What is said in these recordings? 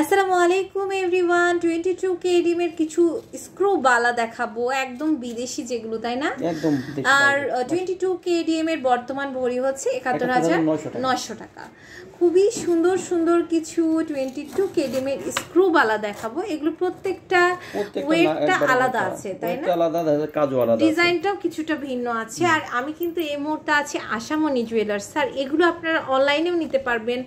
আসসালামু আলাইকুম everyone twenty two কে এর কিছু স্ক্রু বালা দেখাবো একদম বিদেশি যেগুলো তাই না একদম আর টোয়েন্টি টু কেডিএম এর বর্তমান ভরি হচ্ছে একাত্তর হাজার নশো টাকা খুবই সুন্দর সুন্দর কিছু টোয়েন্টি টু কেডিএম এর স্ক্রু বালা দেখাবো এগুলো প্রত্যেকটা ওয়েটটা আলাদা আছে তাই না আলাদা কাজও আলাদা ডিজাইনটাও কিছুটা ভিন্ন আছে আর আমি কিন্তু এই মুহূর্তে আছি আশামণি জুয়েলার্স স্যার এগুলো আপনারা অনলাইনেও নিতে পারবেন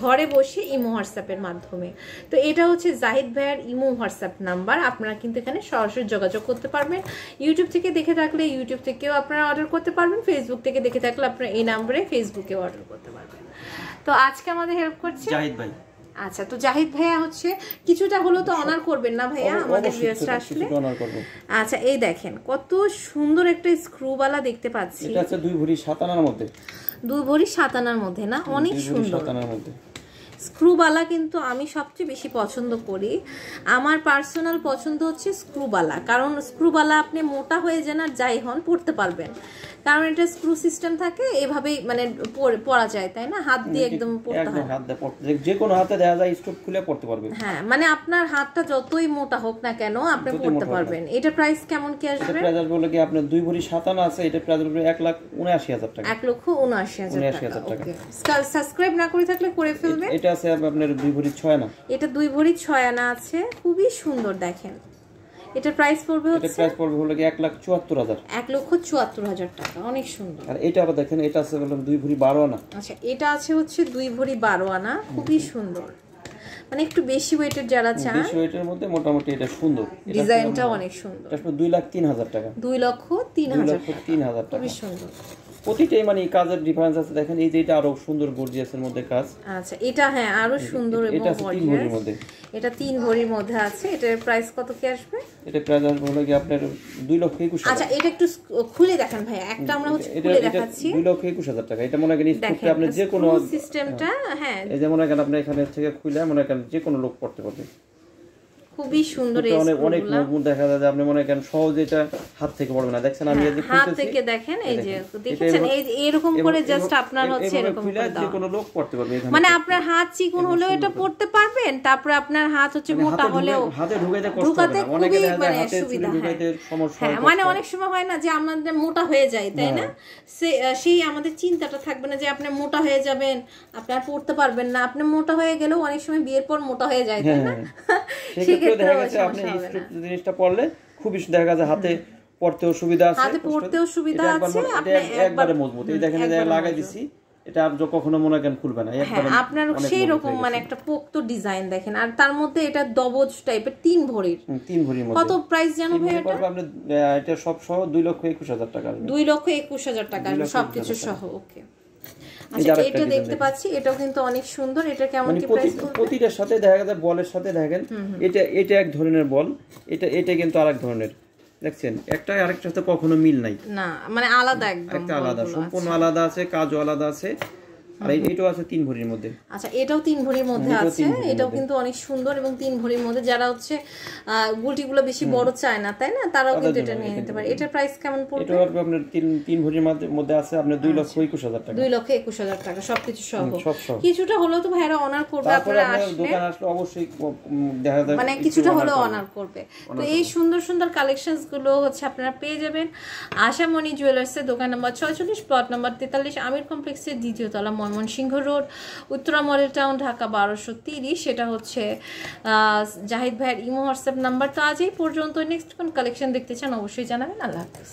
ঘরে বসে ইমো হোয়াটসঅ্যাপের মাধ্যমে তো এটা হচ্ছে জাহিদ ভাইয়ার ইমো হোয়াটসঅ্যাপ নাম্বার আপনারা কিন্তু এখানে সরাসরি যোগাযোগ করতে পারবেন ইউটিউব থেকে দেখে থাকলে ইউটিউব থেকেও আপনারা অর্ডার করতে পারবেন ফেসবুক থেকে দেখে থাকলে আপনারা এই নাম্বারে ফেসবুকেও অর্ডার করতে পারবেন তো আজকে আমাদের হেল্প করছে জাহিদ ভাই আচ্ছা তো জাহিদ ভাইয়া হচ্ছে কিছুটা হলো তো অনার করবেন না ভাইয়া আমাদের ভিউয়ার্সরা আসলে আচ্ছা এই দেখেন কত সুন্দর একটা স্ক্রুওয়ালা দেখতে পাচ্ছি এটা আছে দুই ভরি সাতানার মধ্যে দুই ভরি সাতানার মধ্যে না অনেক সুন্দর সাতানার মধ্যে স্ক্রুবালা কিন্তু আমি সবচেয়ে বেশি পছন্দ করি আমার পার্সোনাল পছন্দ হচ্ছে স্ক্রুবালা কারণ স্ক্রুবালা আপনি মোটা হয়ে যান আর যাই হন পড়তে পারবেন কারণ এটা স্ক্রু সিস্টেম থাকে এভাবেই মানে পড়া যায় তাই না হাত দিয়ে একদম পড়তে হয় যে কোনো হাতে দেখা যায় স্টোভ খুলে পড়তে পারবে হ্যাঁ মানে আপনার হাতটা যতই মোটা হোক না কেন আপনি পড়তে পারবেন এটা প্রাইস কেমন কি আসবে প্রাইস আসবে বলে কি আপনার দুই ভরি সাতান আছে এটা প্রাইস আসবে 1 লাখ 79000 টাকা 1 লক্ষ 79000 টাকা সাবস্ক্রাইব না করে থাকলে করে ফেলবেন এটা আছে আপনার দুই ভরি ছয় আনা এটা দুই ভরি ছয় আনা আছে খুবই সুন্দর দেখেন এটা প্রাইস পড়বে হচ্ছে এটা প্রাইস পড়বে হলো কি 1 লাখ 74 হাজার 1 লক্ষ 74 হাজার টাকা অনেক সুন্দর আর এটা আবার দেখেন এটা আছে বললাম দুই ভরি 12 আনা আচ্ছা এটা আছে হচ্ছে দুই ভরি 12 আনা খুবই সুন্দর মানে একটু বেশি ওয়েটের যারা চান বেশি ওয়েটের মধ্যে মোটামুটি এটা সুন্দর ডিজাইনটা অনেক সুন্দর এটা 2 লাখ 3 হাজার টাকা 2 লক্ষ 3 3 হাজার টাকা খুবই সুন্দর প্রতিটাই মানে কাজের ডিফারেন্স আছে দেখেন এই যে এটা আরো সুন্দর এর মধ্যে কাজ আচ্ছা এটা হ্যাঁ আরো সুন্দর এবং এটা তিন ভরির মধ্যে এটা তিন ভরির মধ্যে আছে এটার প্রাইস কত কি আসবে এটা প্রাইস আসবে হলো কি আপনার 2 লক্ষ 21 আচ্ছা এটা একটু খুলে দেখেন ভাই একটা আমরা হচ্ছে খুলে দেখাচ্ছি 2 লক্ষ 21 হাজার টাকা এটা মনে করেন স্কুপে আপনি যে কোনো সিস্টেমটা হ্যাঁ এই যে মনে করেন আপনি এখানে থেকে খুলে মনে করেন যে কোনো লোক পড়তে পারবে খুবই সুন্দর অনেক অনেক দেখা আপনি মনে করেন সহজে এটা হাত থেকে পড়বে না আমি হ্যাঁ, হাত থেকে দেখেন এই যে এই এরকম করে জাস্ট আপনার হচ্ছে এরকম করে দাও কোনো লোক পড়তে পারবে মানে আপনার হাত চিকন হলেও এটা পড়তে পারবেন আপনার হাত হচ্ছে মানে মোটা হলেও হাতে কষ্ট মানে সুবিধা হ্যাঁ। হ্যাঁ, মানে অনেক সময় হয় না যে আমাদের মোটা হয়ে যায় তাই না সেই আমাদের চিন্তাটা থাকবে না যে আপনি মোটা হয়ে যাবেন আপনার পড়তে পারবেন না আপনি মোটা হয়ে গেলেও অনেক সময় বিয়ের পর মোটা হয়ে যায় তাই না হ্যাঁ, আপনার সেই রকম মানে একটা পোক্ত ডিজাইন দেখেন আর তার মধ্যে এটা দবজ টাইপের তিন ভরির তিন ভরির কত প্রাইস জানো ভাই এটা এটা সব সহ দুই লক্ষ হাজার টাকা দুই লক্ষ হাজার টাকা সবকিছু সহ ওকে আচ্ছা এটা দেখতে পাচ্ছি এটাও কিন্তু অনেক সুন্দর এটা কেমন মানে কি প্রাইস প্রতিটার সাথে দেখা যায় বলের সাথে দেখেন এটা এটা এক ধরনের বল এটা এটা কিন্তু আরেক ধরনের দেখছেন একটা আরেকটার সাথে কখনো মিল নাই না মানে আলাদা একদম একটা আলাদা সম্পূর্ণ আলাদা আছে কাজও আলাদা আছে এটাও আছে তিন ভরির মধ্যে আচ্ছা এটাও তিন ভরির মধ্যে আছে এটাও কিন্তু অনেক সুন্দর এবং তিন ভরির মধ্যে যারা হচ্ছে গুলটিগুলো বেশি বড় চায় না তাই না তারাও কিন্তু এটা নিয়ে নিতে পারে এটার প্রাইস কেমন পড়বে এটা আপনার তিন তিন ভরির মধ্যে আছে আপনার লক্ষ আচ্ছা। হাজার টাকা লক্ষ হাজার টাকা সবকিছু সহ কিছুটা হলেও তো ভাইরা অনার করবে আপনারা আসলে দোকান আসলে অবশ্যই দেখা যাবে মানে কিছুটা হলেও অনার করবে তো এই সুন্দর সুন্দর কালেকশনস গুলো হচ্ছে আপনারা পেয়ে যাবেন আশামণি এর দোকান নম্বর ছয়চল্লিশ প্লট নম্বর তেতাল্লিশ আমির কমপ্লেক্সের দ্বিতীয় তলা Mymensingh road Uttara model town Dhaka বারোশো তিরিশ সেটা হচ্ছে জাহিদ ভাইয়ের ইমো হোয়াটসঅ্যাপ নাম্বার তো আজই পর্যন্ত নেক্সট কোন কালেকশন দেখতে চান অবশ্যই জানাবেন আল্লাহ হাফিজ